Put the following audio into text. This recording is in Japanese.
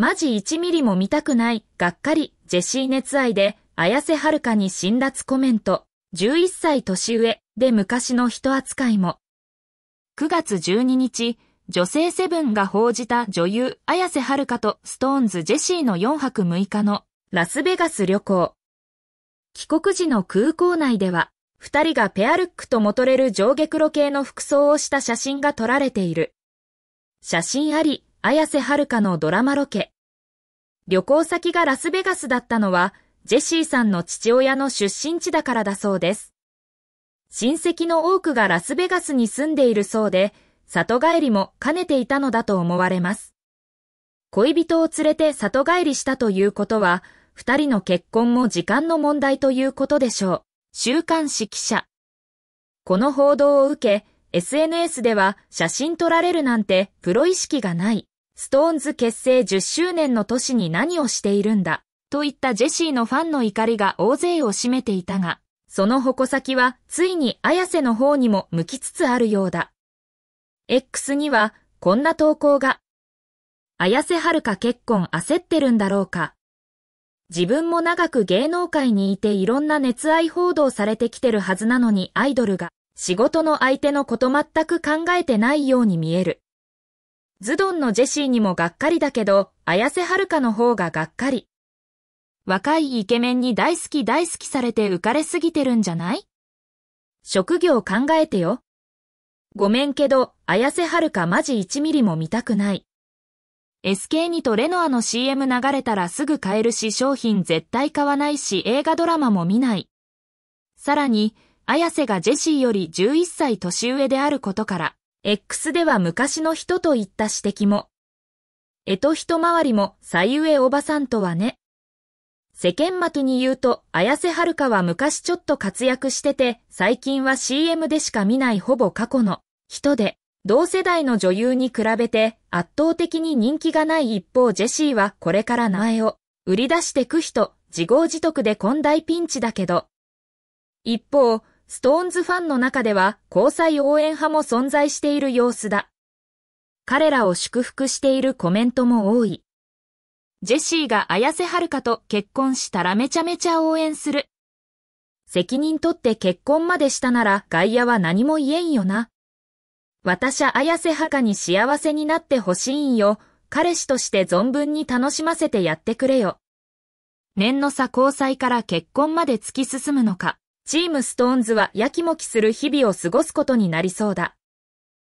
マジ1ミリも見たくない、がっかり、ジェシー熱愛で、綾瀬はるかに辛辣コメント、11歳年上で昔の人扱いも。9月12日、女性セブンが報じた女優綾瀬はるかとストーンズジェシーの4泊6日のラスベガス旅行。帰国時の空港内では、二人がペアルックともとれる上下黒系の服装をした写真が撮られている。写真あり、綾瀬はるかのドラマロケ。旅行先がラスベガスだったのは、ジェシーさんの父親の出身地だからだそうです。親戚の多くがラスベガスに住んでいるそうで、里帰りも兼ねていたのだと思われます。恋人を連れて里帰りしたということは、二人の結婚も時間の問題ということでしょう。週刊誌記者。この報道を受け、SNS では写真撮られるなんてプロ意識がない。ストーンズ結成10周年の年に何をしているんだ、といったジェシーのファンの怒りが大勢を占めていたが、その矛先はついに綾瀬の方にも向きつつあるようだ。X にはこんな投稿が。綾瀬はるか結婚焦ってるんだろうか。自分も長く芸能界にいていろんな熱愛報道されてきてるはずなのにアイドルが仕事の相手のこと全く考えてないように見える。ズドンのジェシーにもがっかりだけど、綾瀬はるかの方ががっかり。若いイケメンに大好き大好きされて浮かれすぎてるんじゃない職業考えてよ。ごめんけど、綾瀬はるかマジ1ミリも見たくない。SK2 とレノアの CM 流れたらすぐ買えるし商品絶対買わないし映画ドラマも見ない。さらに、綾瀬がジェシーより11歳年上であることから、X では昔の人といった指摘も、えと一回りもゆえおばさんとはね。世間幕に言うと、綾瀬はるかは昔ちょっと活躍してて、最近は CM でしか見ないほぼ過去の人で、同世代の女優に比べて圧倒的に人気がない一方ジェシーはこれから名前を売り出してく人、自業自得で混大ピンチだけど。一方、ストーンズファンの中では交際応援派も存在している様子だ。彼らを祝福しているコメントも多い。ジェシーが綾瀬はるかと結婚したらめちゃめちゃ応援する。責任取って結婚までしたなら外野は何も言えんよな。私は綾瀬はかに幸せになってほしいんよ。彼氏として存分に楽しませてやってくれよ。年の差交際から結婚まで突き進むのか。チームストーンズはやきもきする日々を過ごすことになりそうだ。